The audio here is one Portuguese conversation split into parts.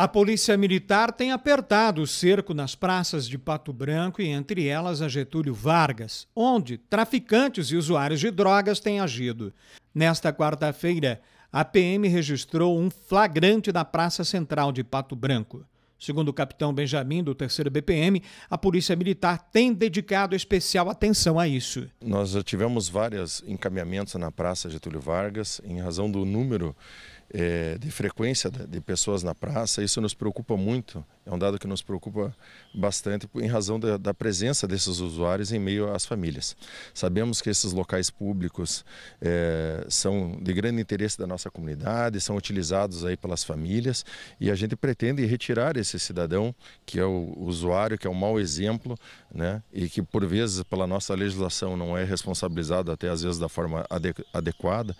A polícia militar tem apertado o cerco nas praças de Pato Branco e entre elas a Getúlio Vargas, onde traficantes e usuários de drogas têm agido. Nesta quarta-feira, a PM registrou um flagrante na Praça Central de Pato Branco. Segundo o capitão Benjamin, do 3 BPM, a Polícia Militar tem dedicado especial atenção a isso. Nós já tivemos vários encaminhamentos na Praça Getúlio Vargas, em razão do número é, de frequência né, de pessoas na praça. Isso nos preocupa muito, é um dado que nos preocupa bastante em razão da, da presença desses usuários em meio às famílias. Sabemos que esses locais públicos é, são de grande interesse da nossa comunidade, são utilizados aí pelas famílias e a gente pretende retirar esse cidadão, que é o usuário, que é um mau exemplo, né, e que por vezes pela nossa legislação não é responsabilizado até às vezes da forma adequada,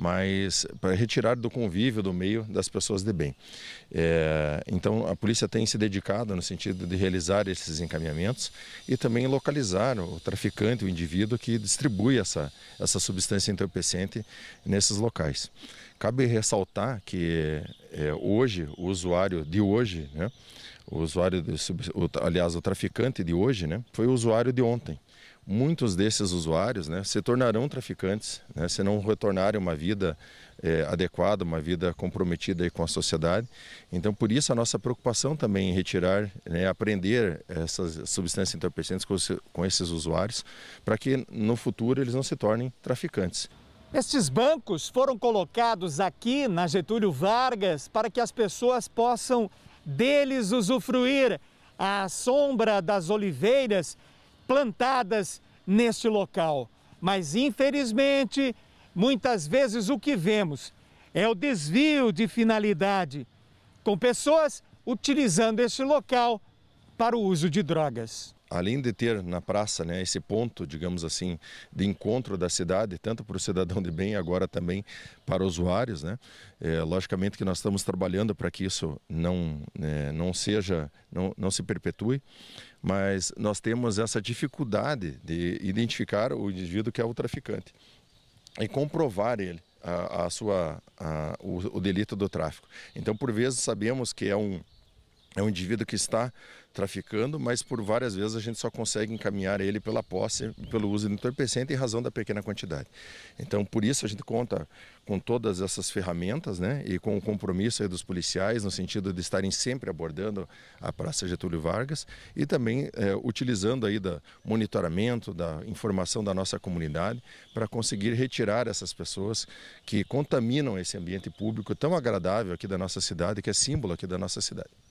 mas para retirar do convívio, do meio das pessoas de bem. É, então a polícia tem se dedicado no sentido de realizar esses encaminhamentos e também localizar o traficante, o indivíduo que distribui essa, essa substância entorpecente nesses locais. Cabe ressaltar que é, hoje, o usuário de hoje, né? O usuário, de, aliás, o traficante de hoje, né? Foi o usuário de ontem. Muitos desses usuários né, se tornarão traficantes, né, se não retornarem uma vida é, adequada, uma vida comprometida com a sociedade. Então, por isso, a nossa preocupação também em retirar, né, aprender essas substâncias entorpecentes com, com esses usuários, para que no futuro eles não se tornem traficantes. Estes bancos foram colocados aqui na Getúlio Vargas para que as pessoas possam deles usufruir à sombra das oliveiras plantadas neste local. Mas, infelizmente, muitas vezes o que vemos é o desvio de finalidade, com pessoas utilizando este local para o uso de drogas além de ter na praça né, esse ponto, digamos assim, de encontro da cidade, tanto para o cidadão de bem, agora também para usuários, né? É, logicamente que nós estamos trabalhando para que isso não, é, não seja, não, não se perpetue, mas nós temos essa dificuldade de identificar o indivíduo que é o traficante e comprovar ele. A, a sua a, o, o delito do tráfico. Então, por vezes sabemos que é um é um indivíduo que está traficando, mas por várias vezes a gente só consegue encaminhar ele pela posse, pelo uso de entorpecente em razão da pequena quantidade. Então, por isso a gente conta com todas essas ferramentas, né, e com o compromisso dos policiais no sentido de estarem sempre abordando a Praça Getúlio Vargas e também é, utilizando aí da monitoramento, da informação da nossa comunidade para conseguir retirar essas pessoas que contaminam esse ambiente público tão agradável aqui da nossa cidade, que é símbolo aqui da nossa cidade.